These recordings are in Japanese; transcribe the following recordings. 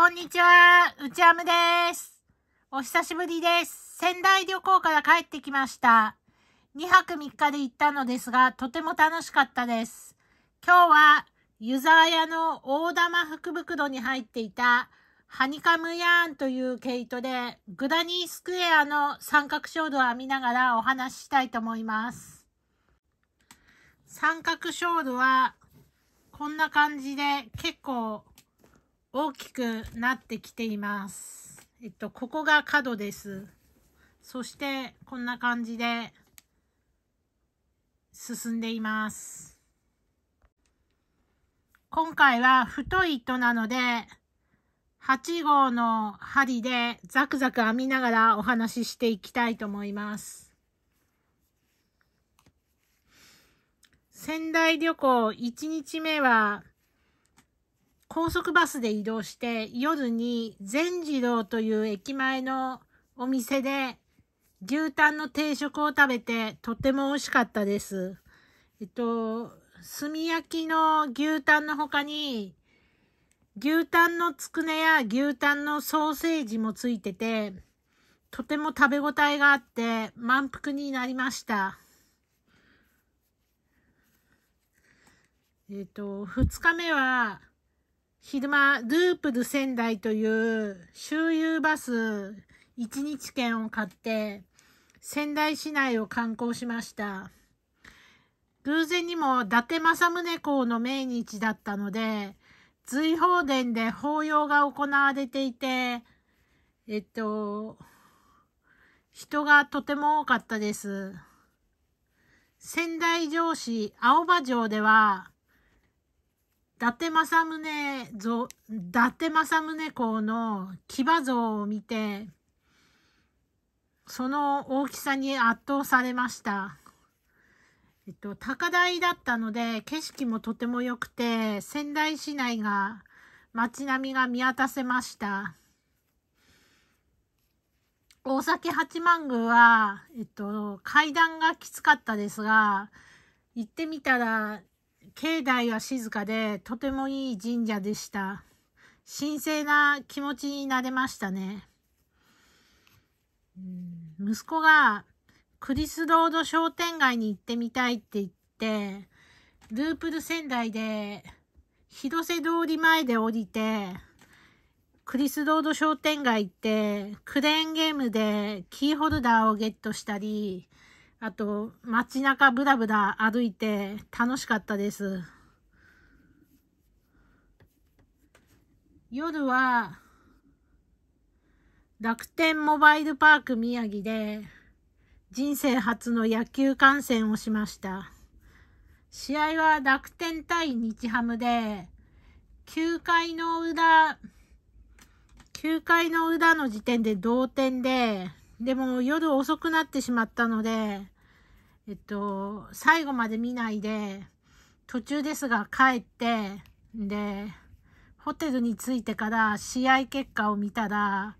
こんにちは、うちあむです。お久しぶりです。仙台旅行から帰ってきました。2泊3日で行ったのですが、とても楽しかったです。今日は、湯沢屋の大玉福袋に入っていた、ハニカムヤーンという毛糸で、グダニースクエアの三角ショールを編みながらお話ししたいと思います。三角ショールは、こんな感じで結構大きくなってきています。えっと、ここが角です。そして、こんな感じで進んでいます。今回は太い糸なので、8号の針でザクザク編みながらお話ししていきたいと思います。仙台旅行1日目は高速バスで移動して、夜に善次郎という駅前のお店で牛タンの定食を食べて、とても美味しかったです。えっと、炭焼きの牛タンの他に、牛タンのつくねや牛タンのソーセージもついてて、とても食べ応えがあって満腹になりました。えっ、と、二日目は昼間、ループル仙台という周遊バス1日券を買って、仙台市内を観光しました。偶然にも伊達政宗公の命日だったので、随法殿で法要が行われていて、えっと、人がとても多かったです。仙台城市青葉城では、伊達政宗像、伊達政宗公の騎馬像を見て、その大きさに圧倒されました。えっと、高台だったので、景色もとても良くて、仙台市内が、街並みが見渡せました。大崎八幡宮は、えっと、階段がきつかったですが、行ってみたら、境内は静かでとてもいい神社でした。神聖な気持ちになれましたね。息子がクリスロード商店街に行ってみたいって言って、ループル仙台で広瀬通り前で降りて、クリスロード商店街行って、クレーンゲームでキーホルダーをゲットしたり、あと、街中ブラブラ歩いて楽しかったです。夜は、楽天モバイルパーク宮城で、人生初の野球観戦をしました。試合は楽天対日ハムで、9回の裏、9回の裏の時点で同点で、でも夜遅くなってしまったので、えっと、最後まで見ないで、途中ですが帰って、で、ホテルに着いてから試合結果を見たら、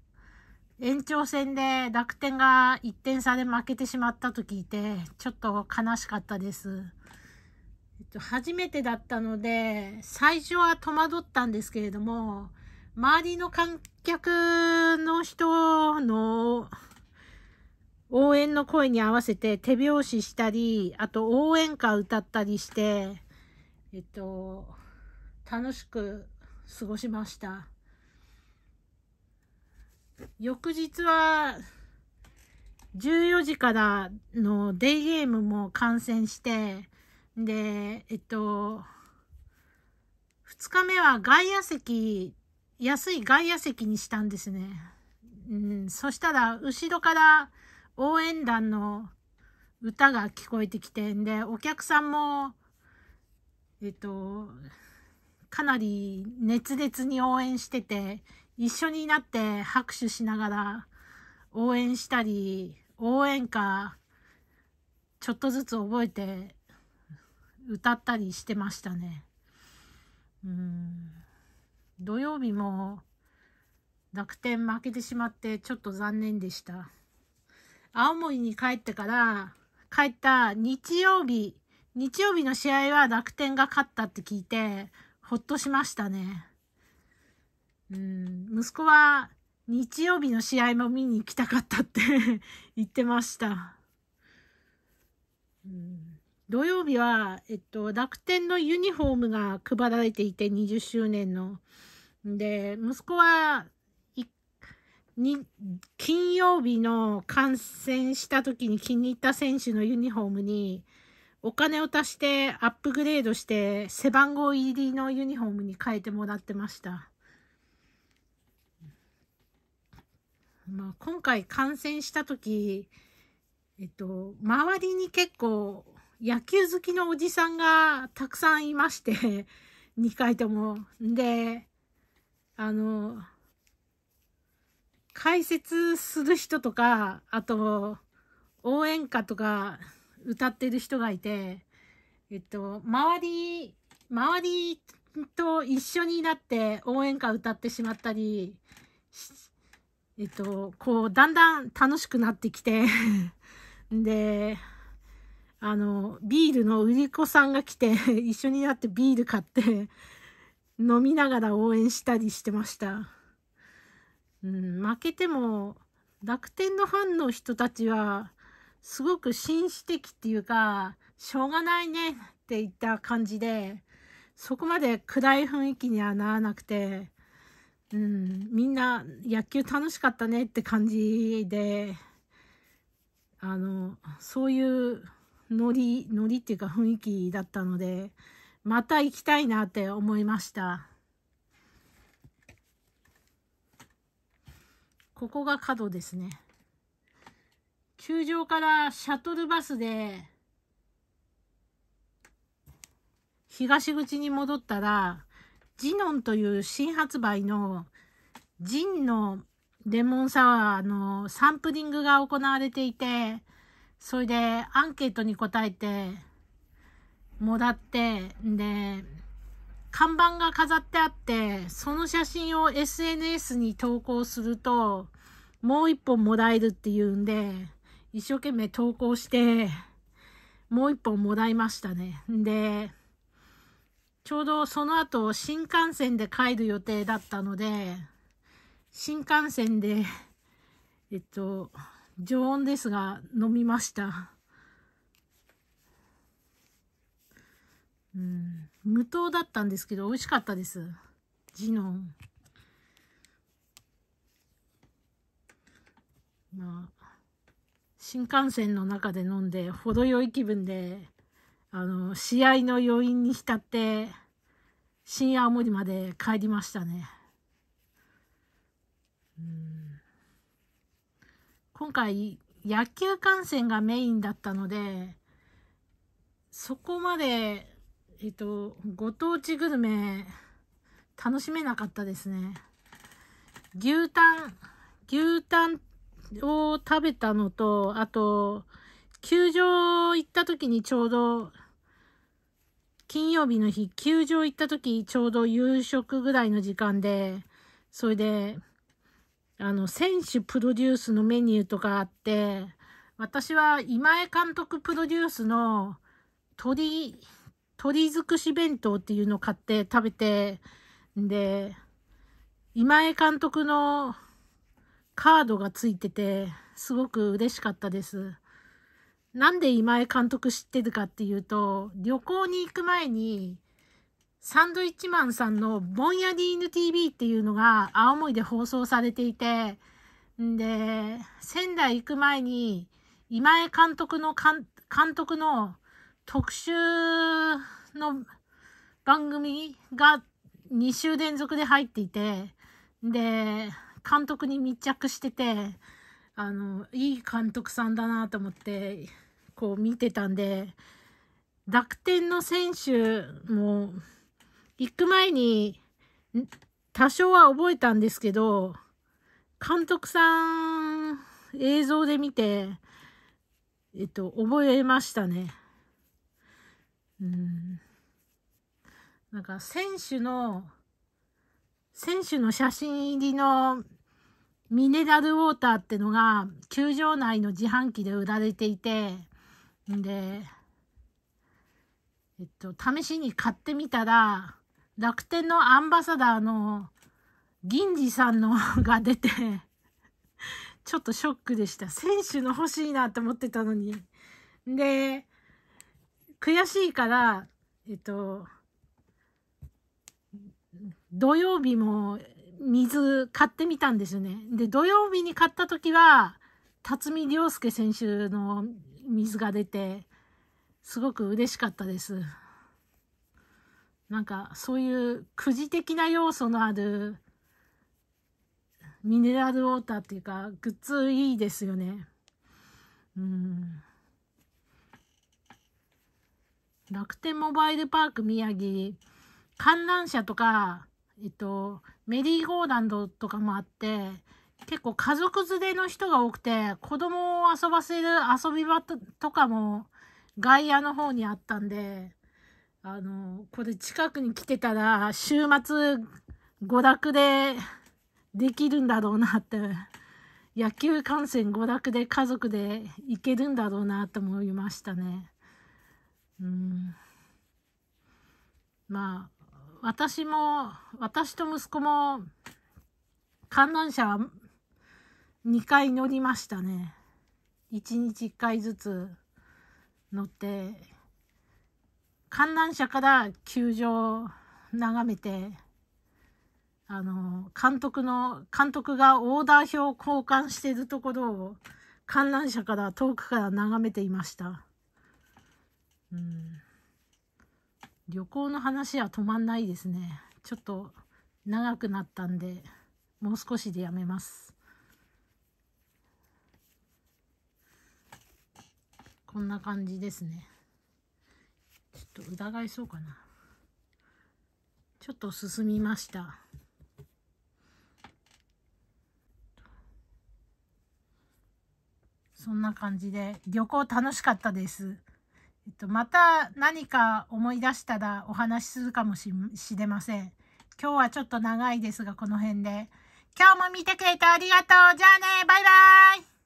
延長戦で楽天が1点差で負けてしまったと聞いて、ちょっと悲しかったです。えっと、初めてだったので、最初は戸惑ったんですけれども、周りの観客の人の応援の声に合わせて手拍子したり、あと応援歌歌ったりして、えっと、楽しく過ごしました。翌日は、14時からのデイゲームも観戦して、で、えっと、2日目は外野席、安い外野席にしたんですね。うん、そしたら、後ろから、応援団の歌が聞こえてきてんで、お客さんも、えっと、かなり熱烈に応援してて、一緒になって拍手しながら応援したり、応援歌、ちょっとずつ覚えて歌ったりしてましたね。うん。土曜日も楽天負けてしまってちょっと残念でした。青森に帰ってから、帰った日曜日、日曜日の試合は楽天が勝ったって聞いて、ほっとしましたね。うん、息子は日曜日の試合も見に行きたかったって 言ってました。うん土曜日は、えっと、楽天のユニフォームが配られていて、20周年の。で、息子はに金曜日の観戦した時に気に入った選手のユニフォームにお金を足してアップグレードして背番号入りのユニフォームに変えてもらってました。まあ、今回観戦した時、えっと、周りに結構野球好きのおじさんがたくさんいまして、2 回とも。で、あの、解説する人とか、あと、応援歌とか歌ってる人がいて、えっと、周り、周りと一緒になって応援歌歌ってしまったり、えっと、こう、だんだん楽しくなってきて で、あの、ビールの売り子さんが来て 一緒になってビール買って飲みながら応援したりしてました。うん、負けても楽天のファンの人たちはすごく紳士的っていうかしょうがないねっていった感じでそこまで暗い雰囲気にはならなくて、うん、みんな野球楽しかったねって感じであのそういうノリノリっていうか雰囲気だったのでまた行きたいなって思いました。ここが角ですね。球場からシャトルバスで、東口に戻ったら、ジノンという新発売のジンのレモンサワーのサンプリングが行われていて、それでアンケートに答えてもらって、んで、看板が飾ってあって、その写真を SNS に投稿すると、もう一本もらえるっていうんで、一生懸命投稿して、もう一本もらいましたね。で、ちょうどその後、新幹線で帰る予定だったので、新幹線で、えっと、常温ですが、飲みました。うん。無糖だったんですけど、美味しかったです。ジノン。まあ、新幹線の中で飲んで、程よい気分で、あの、試合の余韻に浸って、深夜青森まで帰りましたね。うん今回、野球観戦がメインだったので、そこまでえっ、と、ご当地グルメ、楽しめなかったですね。牛タン、牛タンを食べたのと、あと、球場行った時にちょうど、金曜日の日、球場行った時、ちょうど夕食ぐらいの時間で、それで、あの、選手プロデュースのメニューとかあって、私は今江監督プロデュースの鳥鶏づくし弁当っていうのを買って食べて、で、今江監督のカードがついてて、すごく嬉しかったです。なんで今江監督知ってるかっていうと、旅行に行く前に、サンドイッチマンさんのボンヤディーヌ TV っていうのが青森で放送されていて、んで、仙台行く前に、今江監督の監督の特集の番組が2週連続で入っていて、で、監督に密着してて、あの、いい監督さんだなと思って、こう見てたんで、楽天の選手も、行く前に、多少は覚えたんですけど、監督さん、映像で見て、えっと、覚えましたね。うんなんか選手の選手の写真入りのミネラルウォーターってのが球場内の自販機で売られていてでえっと試しに買ってみたら楽天のアンバサダーの銀次さんのが出てちょっとショックでした選手の欲しいなって思ってたのにで悔しいから、えっと、土曜日も水買ってみたんですよね。で、土曜日に買った時は、辰巳亮介選手の水が出て、すごく嬉しかったです。なんか、そういうくじ的な要素のある、ミネラルウォーターっていうか、グッズいいですよね。うん。楽天モバイルパーク宮城、観覧車とか、えっと、メリーゴーランドとかもあって、結構家族連れの人が多くて、子供を遊ばせる遊び場とかも外野の方にあったんで、あの、これ近くに来てたら、週末、娯楽でできるんだろうなって、野球観戦娯楽で家族で行けるんだろうなって思いましたね。うんまあ私も私と息子も観覧車は2回乗りましたね1日1回ずつ乗って観覧車から球場眺めてあの監督の監督がオーダー表を交換しているところを観覧車から遠くから眺めていました。うん。旅行の話は止まんないですね。ちょっと長くなったんで、もう少しでやめます。こんな感じですね。ちょっと疑いそうかな。ちょっと進みました。そんな感じで旅行楽しかったです。えっと、また何か思い出したらお話しするかもしれません。今日はちょっと長いですが、この辺で。今日も見てくれてありがとう。じゃあね、バイバイ。